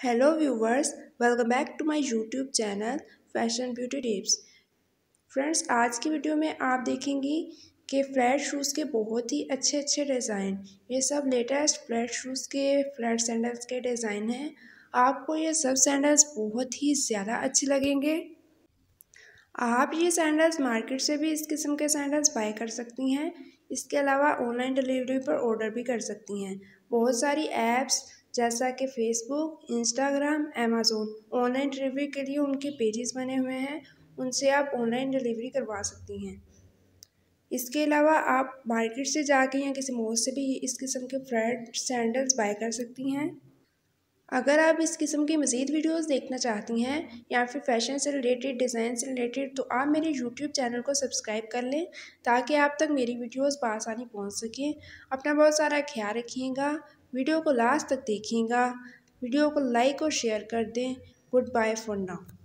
hello viewers welcome back to my YouTube channel fashion beauty tips friends आज की video में आप देखेंगी कि फ्लैट शूज़ के बहुत ही अच्छे अच्छे डिज़ाइन ये सब लेटेस्ट फ्लैट शूज़ के फ्लैट सैंडल्स के डिज़ाइन हैं आपको ये सब सैंडल्स बहुत ही ज़्यादा अच्छे लगेंगे आप ये सैंडल्स मार्केट से भी इस किस्म के सैंडल्स बाय कर सकती हैं इसके अलावा ऑनलाइन डिलीवरी पर ऑर्डर भी कर सकती हैं बहुत सारी ऐप्स जैसा कि Facebook Instagram Amazon online delivery के लिए उनके पेजेस बने हुए हैं उनसे आप ऑनलाइन डिलीवरी करवा सकती हैं इसके अलावा आप मार्केट से जाके या किसी मॉल से भी इस किस्म के फ्रेड सैंडल्स बाय कर सकती हैं अगर आप इस किस्म की मज़ीद वीडियोस देखना चाहती हैं या फिर फैशन से रिलेटेड डिज़ाइन से रिलेटेड तो आप मेरे यूट्यूब चैनल को सब्सक्राइब कर लें ताकि आप तक मेरी वीडियोस बसानी पहुंच सकें अपना बहुत सारा ख्याल रखिएगा वीडियो को लास्ट तक देखिएगा वीडियो को लाइक और शेयर कर दें गुड बाय फॉर नाउ